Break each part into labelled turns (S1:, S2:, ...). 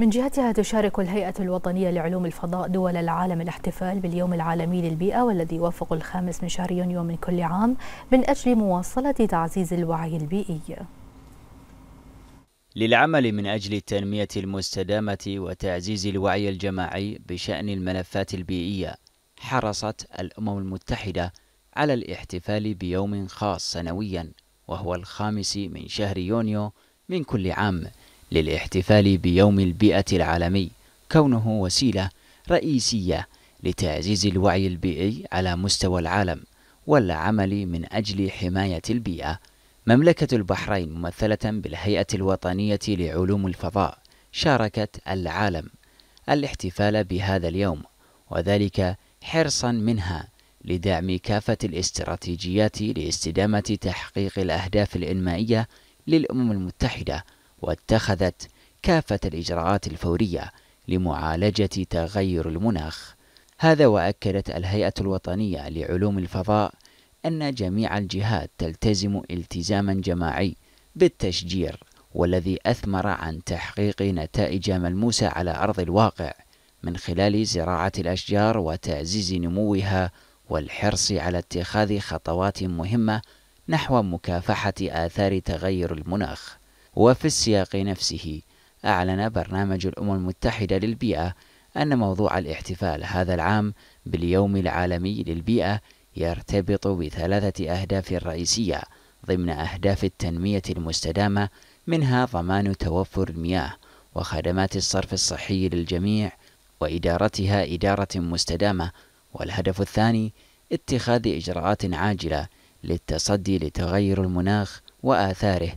S1: من جهتها تشارك الهيئة الوطنية لعلوم الفضاء دول العالم الاحتفال باليوم العالمي للبيئة والذي يوافق الخامس من شهر يونيو من كل عام من أجل مواصلة تعزيز الوعي البيئي
S2: للعمل من أجل التنمية المستدامة وتعزيز الوعي الجماعي بشأن الملفات البيئية حرصت الأمم المتحدة على الاحتفال بيوم خاص سنويا وهو الخامس من شهر يونيو من كل عام للاحتفال بيوم البيئة العالمي كونه وسيلة رئيسية لتعزيز الوعي البيئي على مستوى العالم والعمل من أجل حماية البيئة مملكة البحرين ممثلة بالهيئة الوطنية لعلوم الفضاء شاركت العالم الاحتفال بهذا اليوم وذلك حرصا منها لدعم كافة الاستراتيجيات لاستدامة تحقيق الأهداف الإنمائية للأمم المتحدة واتخذت كافة الإجراءات الفورية لمعالجة تغير المناخ هذا وأكدت الهيئة الوطنية لعلوم الفضاء أن جميع الجهات تلتزم التزاما جماعي بالتشجير والذي أثمر عن تحقيق نتائج ملموسة على أرض الواقع من خلال زراعة الأشجار وتعزيز نموها والحرص على اتخاذ خطوات مهمة نحو مكافحة آثار تغير المناخ وفي السياق نفسه أعلن برنامج الأمم المتحدة للبيئة أن موضوع الاحتفال هذا العام باليوم العالمي للبيئة يرتبط بثلاثة أهداف رئيسية ضمن أهداف التنمية المستدامة منها ضمان توفر المياه وخدمات الصرف الصحي للجميع وإدارتها إدارة مستدامة والهدف الثاني اتخاذ إجراءات عاجلة للتصدي لتغير المناخ وآثاره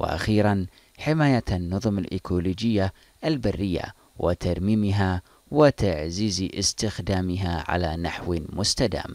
S2: وأخيرا حماية النظم الإيكولوجية البرية وترميمها وتعزيز
S1: استخدامها على نحو مستدام